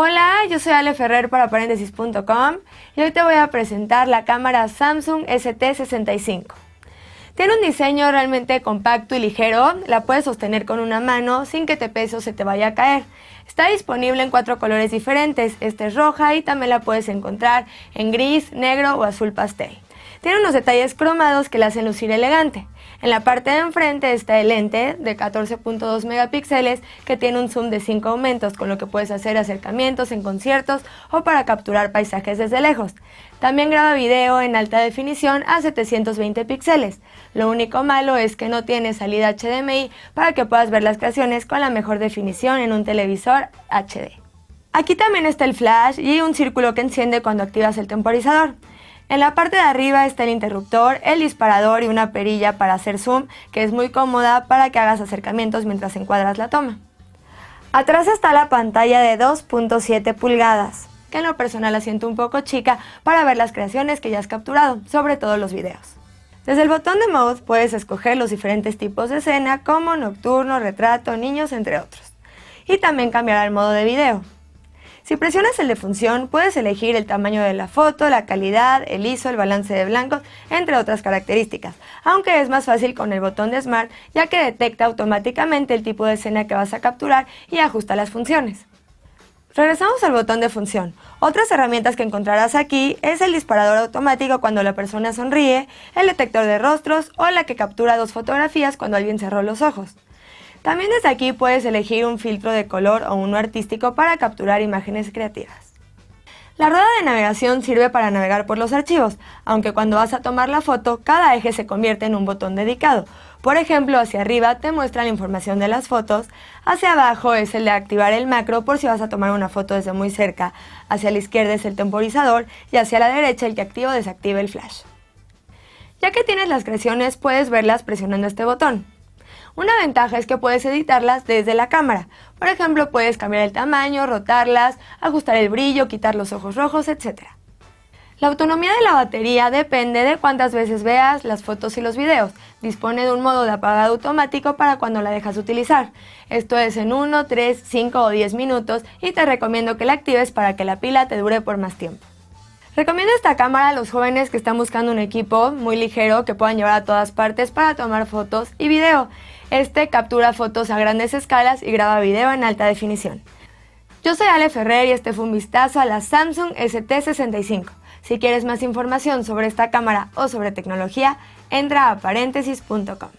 Hola, yo soy Ale Ferrer para paréntesis.com y hoy te voy a presentar la cámara Samsung ST65. Tiene un diseño realmente compacto y ligero, la puedes sostener con una mano sin que te pese o se te vaya a caer. Está disponible en cuatro colores diferentes, este es roja y también la puedes encontrar en gris, negro o azul pastel. Tiene unos detalles cromados que la hacen lucir elegante. En la parte de enfrente está el lente de 14.2 megapíxeles que tiene un zoom de 5 aumentos, con lo que puedes hacer acercamientos en conciertos o para capturar paisajes desde lejos. También graba video en alta definición a 720 píxeles. Lo único malo es que no tiene salida HDMI para que puedas ver las creaciones con la mejor definición en un televisor HD. Aquí también está el flash y un círculo que enciende cuando activas el temporizador. En la parte de arriba está el interruptor, el disparador y una perilla para hacer zoom que es muy cómoda para que hagas acercamientos mientras encuadras la toma. Atrás está la pantalla de 2.7 pulgadas, que en lo personal la siento un poco chica para ver las creaciones que ya has capturado, sobre todo los videos. Desde el botón de Mode puedes escoger los diferentes tipos de escena como nocturno, retrato, niños, entre otros. Y también cambiará el modo de video. Si presionas el de función, puedes elegir el tamaño de la foto, la calidad, el ISO, el balance de blancos, entre otras características, aunque es más fácil con el botón de Smart ya que detecta automáticamente el tipo de escena que vas a capturar y ajusta las funciones. Regresamos al botón de función. Otras herramientas que encontrarás aquí es el disparador automático cuando la persona sonríe, el detector de rostros o la que captura dos fotografías cuando alguien cerró los ojos. También desde aquí puedes elegir un filtro de color o uno artístico para capturar imágenes creativas. La rueda de navegación sirve para navegar por los archivos, aunque cuando vas a tomar la foto, cada eje se convierte en un botón dedicado. Por ejemplo, hacia arriba te muestra la información de las fotos, hacia abajo es el de activar el macro por si vas a tomar una foto desde muy cerca, hacia la izquierda es el temporizador y hacia la derecha el que activa o desactiva el flash. Ya que tienes las creaciones, puedes verlas presionando este botón. Una ventaja es que puedes editarlas desde la cámara. Por ejemplo, puedes cambiar el tamaño, rotarlas, ajustar el brillo, quitar los ojos rojos, etc. La autonomía de la batería depende de cuántas veces veas las fotos y los videos. Dispone de un modo de apagado automático para cuando la dejas utilizar. Esto es en 1, 3, 5 o 10 minutos y te recomiendo que la actives para que la pila te dure por más tiempo. Recomiendo esta cámara a los jóvenes que están buscando un equipo muy ligero que puedan llevar a todas partes para tomar fotos y video. Este captura fotos a grandes escalas y graba video en alta definición. Yo soy Ale Ferrer y este fue un vistazo a la Samsung ST65. Si quieres más información sobre esta cámara o sobre tecnología, entra a paréntesis.com.